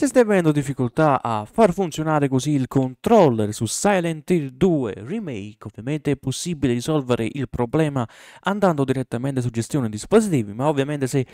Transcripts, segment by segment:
Se stai avendo difficoltà a far funzionare così il controller su Silent Hill 2 Remake, ovviamente è possibile risolvere il problema andando direttamente su gestione dispositivi, ma ovviamente se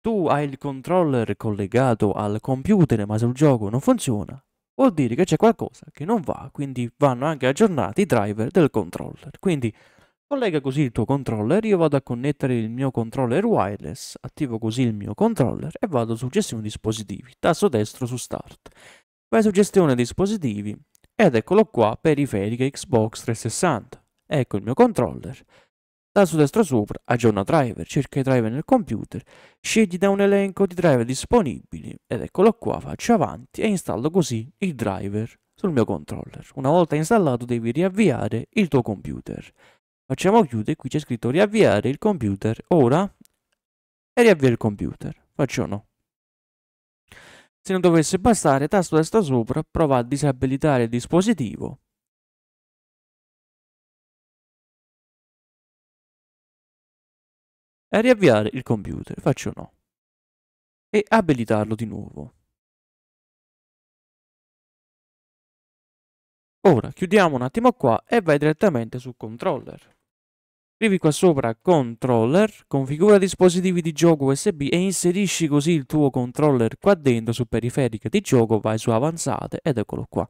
tu hai il controller collegato al computer ma sul gioco non funziona, vuol dire che c'è qualcosa che non va, quindi vanno anche aggiornati i driver del controller. Quindi Collega così il tuo controller, io vado a connettere il mio controller wireless, attivo così il mio controller e vado su gestione dispositivi, tasto destro su start. Vai su gestione dispositivi ed eccolo qua, periferica Xbox 360. Ecco il mio controller. Tasto destro sopra, aggiorna driver, cerca i driver nel computer, scegli da un elenco di driver disponibili ed eccolo qua, faccio avanti e installo così il driver sul mio controller. Una volta installato devi riavviare il tuo computer. Facciamo chiudere, qui c'è scritto riavviare il computer ora e riavvia il computer. Faccio no. Se non dovesse bastare, tasto destra sopra, prova a disabilitare il dispositivo. E riavviare il computer. Faccio no. E abilitarlo di nuovo. Ora chiudiamo un attimo qua e vai direttamente sul controller. Scrivi qua sopra controller, configura dispositivi di gioco USB e inserisci così il tuo controller qua dentro su periferiche di gioco, vai su avanzate ed eccolo qua.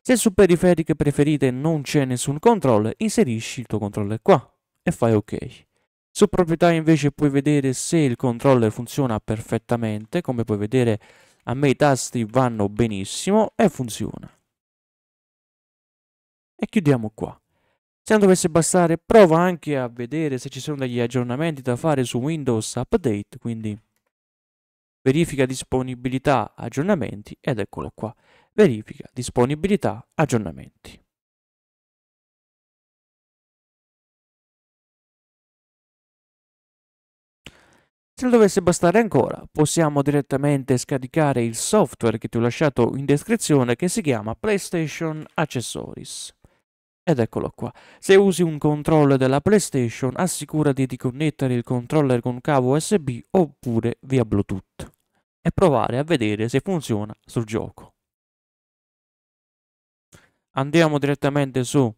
Se su periferiche preferite non c'è nessun controller, inserisci il tuo controller qua e fai ok. Su proprietà invece puoi vedere se il controller funziona perfettamente, come puoi vedere a me i tasti vanno benissimo e funziona. E chiudiamo qua. Se non dovesse bastare, prova anche a vedere se ci sono degli aggiornamenti da fare su Windows Update, quindi verifica disponibilità aggiornamenti ed eccolo qua, verifica disponibilità aggiornamenti. Se non dovesse bastare ancora, possiamo direttamente scaricare il software che ti ho lasciato in descrizione che si chiama PlayStation Accessories. Ed eccolo qua. Se usi un controller della PlayStation, assicurati di connettere il controller con cavo USB oppure via Bluetooth e provare a vedere se funziona sul gioco. Andiamo direttamente su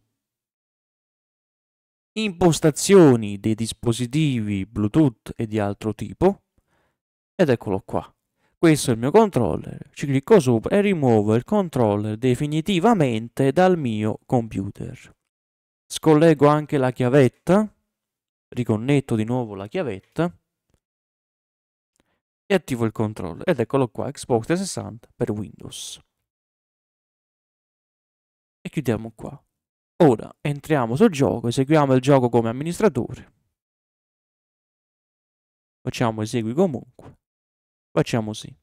impostazioni dei dispositivi Bluetooth e di altro tipo ed eccolo qua questo è il mio controller, ci clicco sopra e rimuovo il controller definitivamente dal mio computer. Scollego anche la chiavetta, riconnetto di nuovo la chiavetta e attivo il controller ed eccolo qua Xbox 360 per Windows. E chiudiamo qua. Ora entriamo sul gioco, eseguiamo il gioco come amministratore. Facciamo esegui comunque Facciamo sì.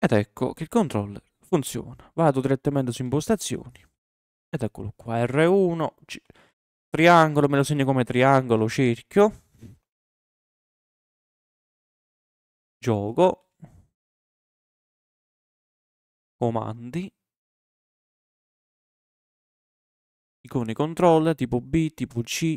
Ed ecco che il controller funziona. Vado direttamente su impostazioni. Ed eccolo qua, R1, C triangolo, me lo segno come triangolo, cerchio. Gioco. Comandi. Icone control, tipo B, tipo C,